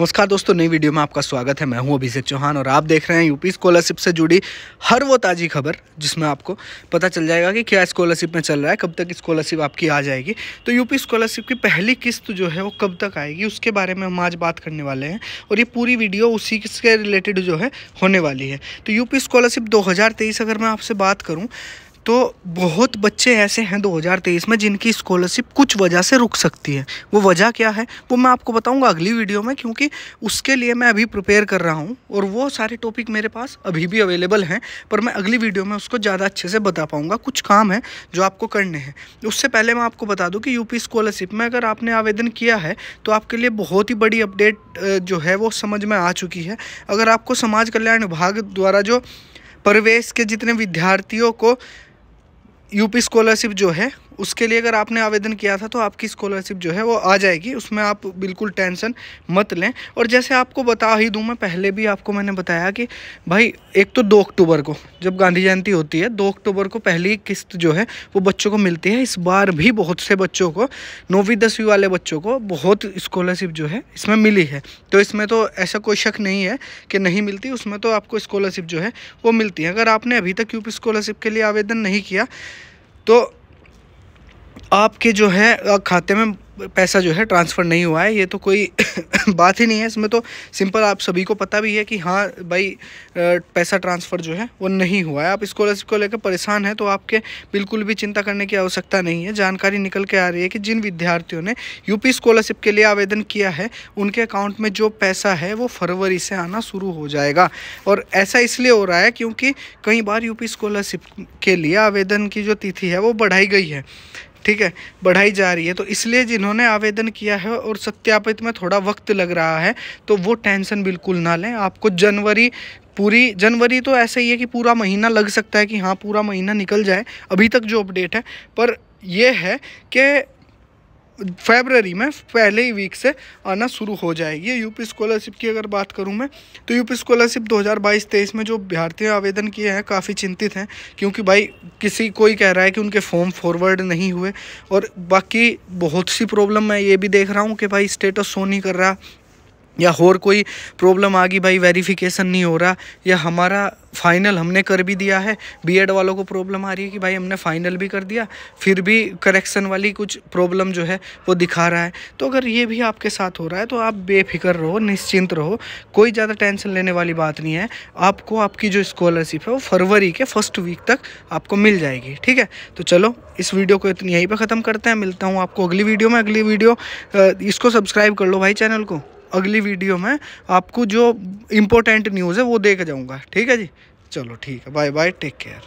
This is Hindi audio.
नमस्कार दोस्तों नई वीडियो में आपका स्वागत है मैं हूं अभिषेक चौहान और आप देख रहे हैं यूपी स्कॉलरशिप से जुड़ी हर वो ताज़ी खबर जिसमें आपको पता चल जाएगा कि क्या स्कॉलरशिप में चल रहा है कब तक स्कॉलरशिप आपकी आ जाएगी तो यूपी स्कॉलरशिप की पहली किस्त जो है वो कब तक आएगी उसके बारे में हम आज बात करने वाले हैं और ये पूरी वीडियो उसी के रिलेटेड जो है होने वाली है तो यूपी स्कॉलरशिप दो अगर मैं आपसे बात करूँ तो बहुत बच्चे ऐसे हैं 2023 में जिनकी स्कॉलरशिप कुछ वजह से रुक सकती है वो वजह क्या है वो मैं आपको बताऊंगा अगली वीडियो में क्योंकि उसके लिए मैं अभी प्रिपेयर कर रहा हूँ और वो सारे टॉपिक मेरे पास अभी भी अवेलेबल हैं पर मैं अगली वीडियो में उसको ज़्यादा अच्छे से बता पाऊँगा कुछ काम है जो आपको करने हैं उससे पहले मैं आपको बता दूँ कि यूपी स्कॉलरशिप में अगर आपने आवेदन किया है तो आपके लिए बहुत ही बड़ी अपडेट जो है वो समझ में आ चुकी है अगर आपको समाज कल्याण विभाग द्वारा जो प्रवेश के जितने विद्यार्थियों को यूपी स्कॉलरशिप जो है उसके लिए अगर आपने आवेदन किया था तो आपकी स्कॉलरशिप जो है वो आ जाएगी उसमें आप बिल्कुल टेंशन मत लें और जैसे आपको बता ही दूँ मैं पहले भी आपको मैंने बताया कि भाई एक तो दो अक्टूबर को जब गांधी जयंती होती है दो अक्टूबर को पहली किस्त जो है वो बच्चों को मिलती है इस बार भी बहुत से बच्चों को नौवीं दसवीं वाले बच्चों को बहुत स्कॉलरशिप जो है इसमें मिली है तो इसमें तो ऐसा कोई शक नहीं है कि नहीं मिलती उसमें तो आपको स्कॉलरशिप जो है वो मिलती है अगर आपने अभी तक यूपी स्कॉलरशिप के लिए आवेदन नहीं किया तो आपके जो है खाते में पैसा जो है ट्रांसफ़र नहीं हुआ है ये तो कोई बात ही नहीं है इसमें तो सिंपल आप सभी को पता भी है कि हाँ भाई पैसा ट्रांसफ़र जो है वो नहीं हुआ है आप स्कॉलरशिप को लेकर परेशान हैं तो आपके बिल्कुल भी चिंता करने की आवश्यकता नहीं है जानकारी निकल के आ रही है कि जिन विद्यार्थियों ने यूपी स्कॉलरशिप के लिए आवेदन किया है उनके अकाउंट में जो पैसा है वो फरवरी से आना शुरू हो जाएगा और ऐसा इसलिए हो रहा है क्योंकि कई बार यूपी स्कॉलरशिप के लिए आवेदन की जो तिथि है वो बढ़ाई गई है ठीक है बढ़ाई जा रही है तो इसलिए जिन्होंने आवेदन किया है और सत्यापित में थोड़ा वक्त लग रहा है तो वो टेंशन बिल्कुल ना लें आपको जनवरी पूरी जनवरी तो ऐसे ही है कि पूरा महीना लग सकता है कि हाँ पूरा महीना निकल जाए अभी तक जो अपडेट है पर यह है कि फेबररी में पहले ही वीक से आना शुरू हो जाएगी यूपी स्कॉलरशिप की अगर बात करूं मैं तो यूपी स्कॉलरशिप 2022-23 में जो भारतीय आवेदन किए हैं काफ़ी चिंतित हैं क्योंकि भाई किसी कोई कह रहा है कि उनके फॉर्म फॉरवर्ड नहीं हुए और बाकी बहुत सी प्रॉब्लम मैं ये भी देख रहा हूँ कि भाई स्टेटस शो नहीं कर रहा या और कोई प्रॉब्लम आ गई भाई वेरिफिकेशन नहीं हो रहा या हमारा फाइनल हमने कर भी दिया है बीएड वालों को प्रॉब्लम आ रही है कि भाई हमने फाइनल भी कर दिया फिर भी करेक्शन वाली कुछ प्रॉब्लम जो है वो दिखा रहा है तो अगर ये भी आपके साथ हो रहा है तो आप बेफिक्र रहो निश्चिंत रहो कोई ज़्यादा टेंशन लेने वाली बात नहीं है आपको आपकी जो स्कॉलरशिप है वो फरवरी के फर्स्ट वीक तक आपको मिल जाएगी ठीक है तो चलो इस वीडियो को इतनी यहीं पर ख़त्म करते हैं मिलता हूँ आपको अगली वीडियो में अगली वीडियो इसको सब्सक्राइब कर लो भाई चैनल को अगली वीडियो में आपको जो इम्पोर्टेंट न्यूज़ है वो देख जाऊँगा ठीक है जी चलो ठीक है बाय बाय टेक केयर